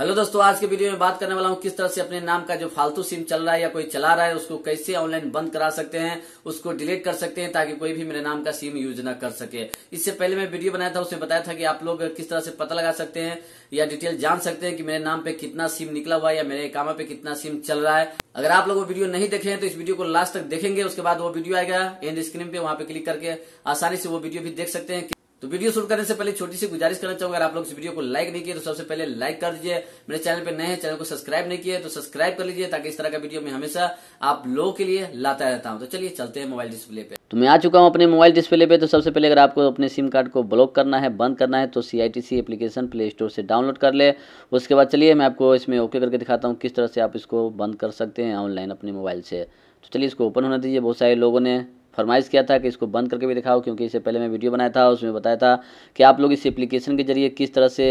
hello दोस्तों आज के वीडियो में बात करने वाला हूँ किस तरह से अपने नाम का जो फालतू सिम चल रहा है या कोई चला रहा है उसको कैसे ऑनलाइन बंद करा सकते हैं उसको डिलीट कर सकते हैं ताकि कोई भी मेरे नाम का सिम यूज ना कर सके इससे पहले मैं वीडियो बनाया था उसमें बताया था कि आप लोग किस तरह से पता लगा सकते हैं या डिटेल जान सकते हैं कि मेरे नाम पे कितना सिम निकला हुआ है या मेरे एकामा पे कितना सिम चल रहा है अगर आप लोग वो वीडियो नहीं देखे हैं तो इस वीडियो को लास्ट तक देखेंगे उसके बाद वो वीडियो आएगा एंड स्क्रीन पे वहां पे क्लिक करके आसानी से वो वीडियो भी देख सकते हैं तो वीडियो शुरू करने से पहले छोटी सी गुजारिश करना चाहूंगा अगर आप लोग इस वीडियो को लाइक नहीं किए तो सबसे पहले लाइक कर दीजिए मेरे चैनल पे नए हैं चैनल को सब्सक्राइब नहीं किए तो सब्सक्राइब कर लीजिए ताकि इस तरह का वीडियो मैं हमेशा आप लोगों के लिए लाता रहता हूँ तो चलिए चलते हैं मोबाइल डिस्प्ले पे तो मैं आ चुका हूँ अपने मोबाइल डिस्प्ले पे तो सबसे पहले अगर आपको अपने सिम कार्ड को ब्लॉक करना है बंद करना है तो C I application play store से डाउनलोड कर ले उसके बाद चलिए मैं आपको इसमें ओके करके दिखाता हूँ किस तरह से आप इसको बंद कर सकते हैं ऑनलाइन अपने मोबाइल से तो चलिए इसको ओपन होना दीजिए बहुत सारे लोगों ने फरमाइश किया था कि इसको बंद करके भी दिखाओ क्योंकि इससे पहले मैं वीडियो बनाया था उसमें बताया था कि आप लोग इस एप्लीकेशन के ज़रिए किस तरह से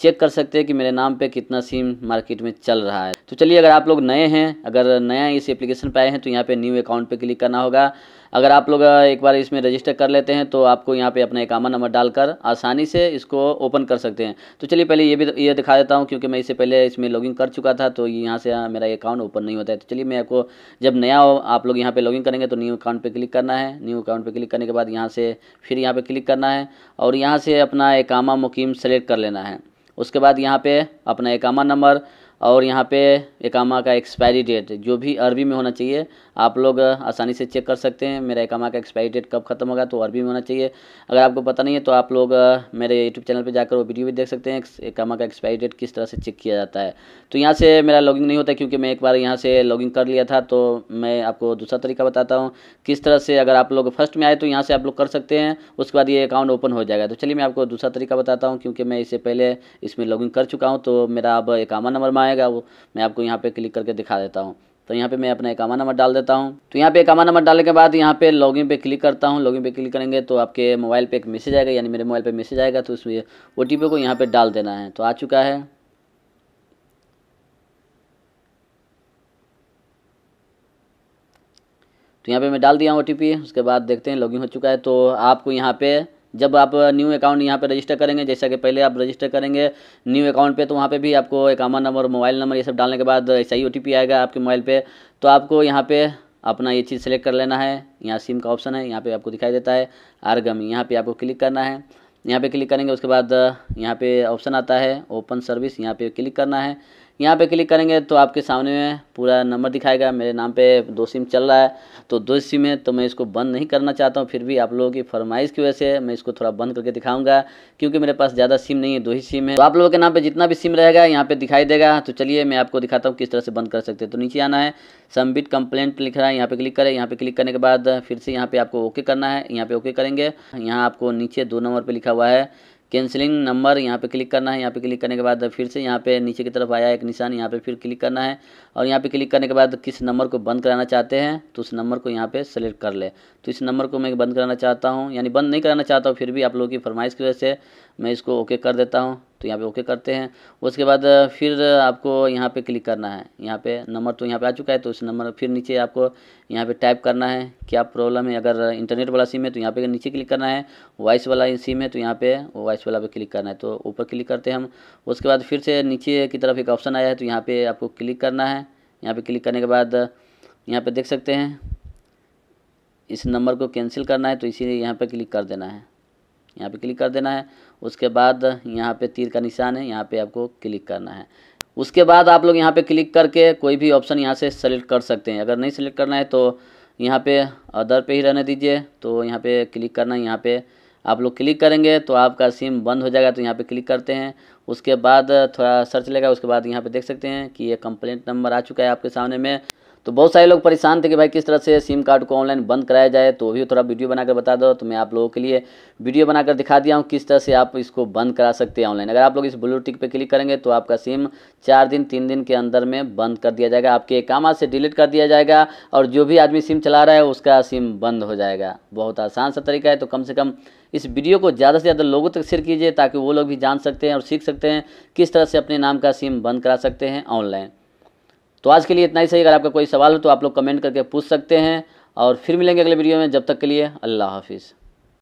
चेक कर सकते हैं कि मेरे नाम पे कितना सिम मार्केट में चल रहा है तो चलिए अगर आप लोग नए हैं अगर नया इस एप्लीकेशन पे आए हैं तो यहाँ पे न्यू अकाउंट पे क्लिक करना होगा अगर आप लोग एक बार इसमें रजिस्टर कर लेते हैं तो आपको यहाँ पे अपना एकामा नंबर डालकर आसानी से इसको ओपन कर सकते हैं तो चलिए पहले ये भी ये दिखा देता हूँ क्योंकि मैं इससे पहले इसमें लॉगिन कर चुका था तो यहाँ से मेरा अकाउंट ओपन नहीं होता है तो चलिए मैं आपको जब नया हो आप लोग यहाँ पर लॉगिन करेंगे तो न्यू अकाउंट पर क्लिक करना है न्यू अकाउंट पर क्लिक करने के बाद यहाँ से फिर यहाँ पर क्लिक करना है और यहाँ से अपना एकामा मुकीम सेलेक्ट कर लेना है उसके बाद यहाँ पे अपना इक्यावन नंबर और यहाँ पे एकामा का एक्सपायरी डेट जो भी अरबी में होना चाहिए आप लोग आसानी से चेक कर सकते हैं मेरा एकामा का एक्सपायरी डेट कब खत्म होगा तो अरबी में होना चाहिए अगर आपको पता नहीं है तो आप लोग मेरे यूट्यूब चैनल पे जाकर वो वीडियो भी देख सकते हैं एकामा का एक्सपायरी डेट किस तरह से चेक किया जाता है तो यहाँ से मेरा लॉगिंग नहीं होता क्योंकि मैं एक बार यहाँ से लॉगिंग कर लिया था तो मैं आपको दूसरा तरीका बताता हूँ किस तरह से अगर आप लोग फर्स्ट में आए तो यहाँ से आप लोग कर सकते हैं उसके बाद ये अकाउंट ओपन हो जाएगा तो चलिए मैं आपको दूसरा तरीका बताता हूँ क्योंकि मैं इससे पहले इसमें लॉगिन कर चुका हूँ तो मेरा अब एकामा नंबर आएगा वो मैं आपको यहाँ पे क्लिक करके दिखा देता हूँ तो यहाँ पे मैं अपना एकामा नंबर डाल देता हूँ तो यहाँ पे एकामा नंबर डालने के बाद यहाँ पे लॉगिन पे क्लिक करता हूँ लॉगिन पे क्लिक करेंगे तो आपके मोबाइल पे एक मैसेज आएगा यानी मेरे मोबाइल पे मैसेज आएगा तो उसमें ओ को यहाँ पे डाल देना है तो आ चुका है तो यहाँ पे मैं डाल दिया हूँ ओ उसके बाद देखते हैं लॉगिन हो चुका है तो आपको यहाँ पे जब आप न्यू अकाउंट यहाँ पे रजिस्टर करेंगे जैसा कि पहले आप रजिस्टर करेंगे न्यू अकाउंट पे तो वहाँ पे भी आपको एकामा नंबर मोबाइल नंबर ये सब डालने के बाद ऐसा ही ओ आएगा आपके मोबाइल पे तो आपको यहाँ पे अपना ये चीज़ सेलेक्ट कर लेना है यहाँ सिम का ऑप्शन है यहाँ पे आपको दिखाई देता है आरगम यहाँ पे आपको क्लिक करना है यहाँ पे क्लिक करेंगे उसके बाद यहाँ पे ऑप्शन आता है ओपन सर्विस यहाँ पे क्लिक करना है यहाँ पे क्लिक करेंगे तो आपके सामने में पूरा नंबर दिखाएगा मेरे नाम पे दो सिम चल रहा है तो दो सिम है तो मैं इसको बंद नहीं करना चाहता हूँ फिर भी आप लोगों की फरमाइश की वजह से मैं इसको थोड़ा बंद करके दिखाऊंगा क्योंकि मेरे पास ज़्यादा सिम नहीं है दो ही सिम है तो आप लोगों के नाम पर जितना भी सिम रहेगा यहाँ पर दिखाई देगा तो चलिए मैं आपको दिखाता हूँ किस तरह से बंद कर सकते हैं तो नीचे आना है सबमिट कंप्लेंट लिख रहा है यहाँ पर क्लिक करें यहाँ पर क्लिक करने के बाद फिर से यहाँ पर आपको ओके करना है यहाँ पर ओके करेंगे यहाँ आपको नीचे दो नंबर पर लिखा हुआ है कैंसिलिंग नंबर यहाँ पे क्लिक करना है यहाँ पे क्लिक करने के बाद फिर से यहाँ पे नीचे की तरफ आया एक निशान यहाँ पे फिर क्लिक करना है और यहाँ पे क्लिक करने के बाद किस नंबर को बंद कराना चाहते हैं तो उस नंबर को यहाँ पे सेलेक्ट कर ले तो इस नंबर को मैं बंद कराना चाहता हूँ यानी बंद नहीं कराना चाहता हूँ फिर भी आप लोगों की फरमाइश की वजह से मैं इसको ओके कर देता हूँ यहाँ पे ओके करते हैं उसके बाद फिर आपको यहाँ पे क्लिक करना है यहाँ पे नंबर तो यहाँ पे आ चुका है तो उस नंबर फिर नीचे आपको यहाँ पे टाइप करना है क्या प्रॉब्लम है अगर इंटरनेट वाला सिम है तो यहाँ पे नीचे क्लिक करना है वॉइस वाला सिम है तो यहाँ पे वॉइस वाला पे क्लिक करना है तो ऊपर क्लिक करते हैं हम उसके बाद फिर से नीचे की तरफ एक ऑप्शन आया है तो यहाँ पर आपको क्लिक करना है यहाँ पर क्लिक करने के बाद यहाँ पर देख सकते हैं इस नंबर को कैंसिल करना है तो इसीलिए यहाँ पर क्लिक कर देना है यहाँ पे क्लिक कर देना है उसके बाद यहाँ पे तीर का निशान है यहाँ पे आपको क्लिक करना है उसके बाद आप लोग यहाँ पे क्लिक करके कोई भी ऑप्शन यहाँ से सेलेक्ट कर सकते हैं अगर नहीं सेलेक्ट करना है तो यहाँ पे अदर पे ही रहने दीजिए तो यहाँ पे क्लिक करना है यहाँ पे आप लोग क्लिक करेंगे तो आपका सिम बंद हो जाएगा तो यहाँ पे क्लिक करते हैं उसके बाद थोड़ा सर्च लेगा उसके बाद यहाँ पे देख सकते हैं कि ये कंप्लेंट नंबर आ चुका है आपके सामने में तो बहुत सारे लोग परेशान थे कि भाई किस तरह से सिम कार्ड को ऑनलाइन बंद कराया जाए तो अभी थोड़ा वीडियो बनाकर बता दो तो मैं आप लोगों के लिए वीडियो बनाकर दिखा दिया हूँ किस तरह से आप इसको बंद करा सकते हैं ऑनलाइन अगर आप लोग इस ब्लू टिक पर क्लिक करेंगे तो आपका सिम चार दिन तीन दिन के अंदर में बंद कर दिया जाएगा आपके एकामा से डिलीट कर दिया जाएगा और जो भी आदमी सिम चला रहा है उसका सिम बंद हो जाएगा बहुत आसान सा तरीका है तो कम से कम इस वीडियो को ज़्यादा से ज़्यादा लोगों तक शेयर कीजिए ताकि वो लोग भी जान सकते हैं और सीख सकते हैं किस तरह से अपने नाम का सिम बंद करा सकते हैं ऑनलाइन तो आज के लिए इतना ही सही अगर आपका कोई सवाल हो तो आप लोग कमेंट करके पूछ सकते हैं और फिर मिलेंगे अगले वीडियो में जब तक के लिए अल्लाह हाफिज़